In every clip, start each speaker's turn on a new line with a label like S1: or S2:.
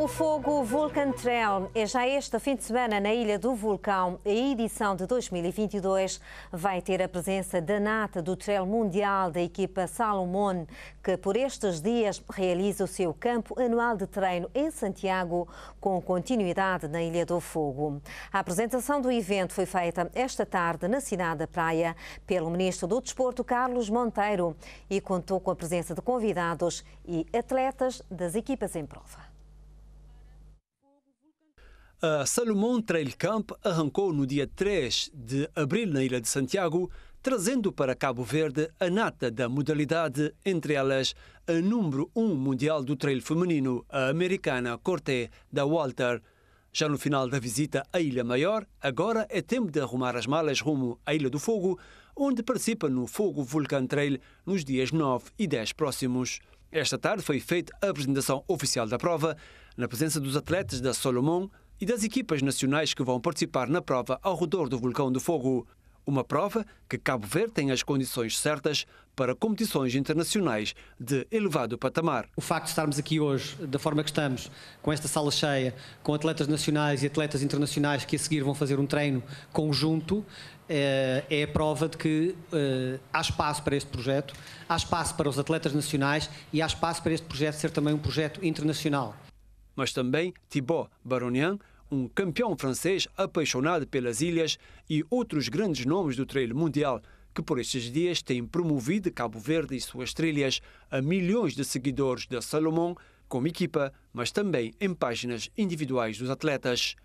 S1: O fogo Vulcan Trail é já este fim de semana na Ilha do Vulcão. A edição de 2022 vai ter a presença da nata do Trail Mundial da equipa Salomon, que por estes dias realiza o seu campo anual de treino em Santiago, com continuidade na Ilha do Fogo. A apresentação do evento foi feita esta tarde na cidade da Praia pelo ministro do Desporto Carlos Monteiro e contou com a presença de convidados e atletas das equipas em prova.
S2: A ah, Salomon Trail Camp arrancou no dia 3 de abril na Ilha de Santiago, trazendo para Cabo Verde a nata da modalidade, entre elas a número 1 um mundial do trail feminino, a americana Corté da Walter. Já no final da visita à Ilha Maior, agora é tempo de arrumar as malas rumo à Ilha do Fogo, onde participa no Fogo Vulcan Trail nos dias 9 e 10 próximos. Esta tarde foi feita a apresentação oficial da prova, na presença dos atletas da Solomon, e das equipas nacionais que vão participar na prova ao redor do Vulcão do Fogo. Uma prova que Cabo Verde tem as condições certas para competições internacionais de elevado patamar. O facto de estarmos aqui hoje, da forma que estamos, com esta sala cheia, com atletas nacionais e atletas internacionais que a seguir vão fazer um treino conjunto, eh, é a prova de que eh, há espaço para este projeto, há espaço para os atletas nacionais e há espaço para este projeto ser também um projeto internacional mas também Thibaut Baronian, um campeão francês apaixonado pelas ilhas e outros grandes nomes do trail mundial, que por estes dias têm promovido Cabo Verde e suas trilhas a milhões de seguidores da Salomão, como equipa, mas também em páginas individuais dos atletas.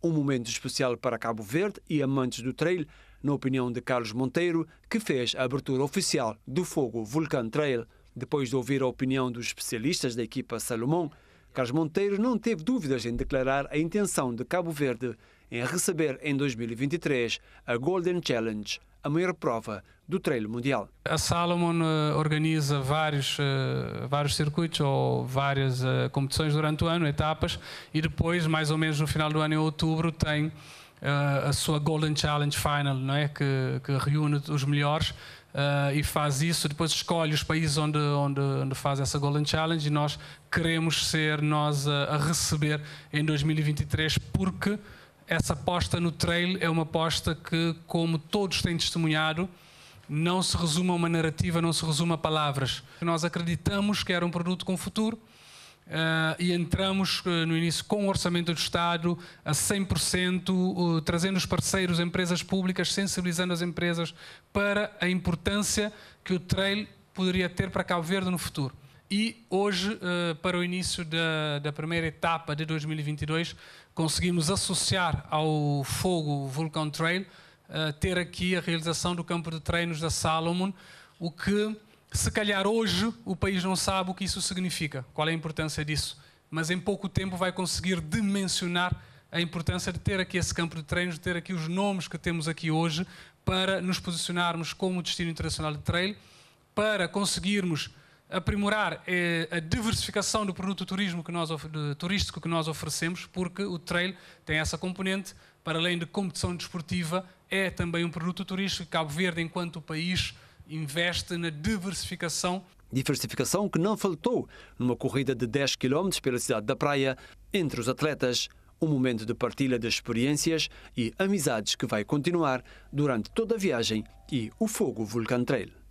S2: Um momento especial para Cabo Verde e amantes do trail, na opinião de Carlos Monteiro, que fez a abertura oficial do Fogo Vulcan Trail. Depois de ouvir a opinião dos especialistas da equipa Salomão, Carlos Monteiro não teve dúvidas em declarar a intenção de Cabo Verde em receber em 2023 a Golden Challenge, a maior prova do treino Mundial.
S3: A Salomon eh, organiza vários, eh, vários circuitos ou várias eh, competições durante o ano, etapas, e depois, mais ou menos no final do ano, em outubro, tem uh, a sua Golden Challenge Final, não é? que, que reúne os melhores uh, e faz isso. Depois escolhe os países onde, onde, onde faz essa Golden Challenge e nós queremos ser nós a, a receber em 2023 porque essa aposta no trail é uma aposta que, como todos têm testemunhado, não se resume a uma narrativa, não se resume a palavras. Nós acreditamos que era um produto com futuro, Uh, e entramos uh, no início com o orçamento do Estado a 100%, uh, trazendo os parceiros, empresas públicas, sensibilizando as empresas para a importância que o trail poderia ter para Cabo Verde no futuro. E hoje, eh, para o início da, da, primeira etapa de 2022, conseguimos associar ao fogo vulcão Trail, ter aqui a realização do campo de treinos da Salomon, o que se calhar hoje o país não sabe o que isso significa, qual é a importância disso, mas em pouco tempo vai conseguir dimensionar a importância de ter aqui esse campo de treinos, de ter aqui os nomes que temos aqui hoje para nos posicionarmos como destino internacional de trail, para conseguirmos aprimorar eh, a diversificação do produto turismo que nós, turístico que nós oferecemos, porque o trail tem essa componente, para além de competição desportiva, é também um produto turístico. Cabo Verde, enquanto país, investe na diversificação.
S2: Diversificação que não faltou numa corrida de 10 km pela cidade da Praia entre os atletas, um momento de partilha de experiências e amizades que vai continuar durante toda a viagem e o Fogo Vulcan Trail.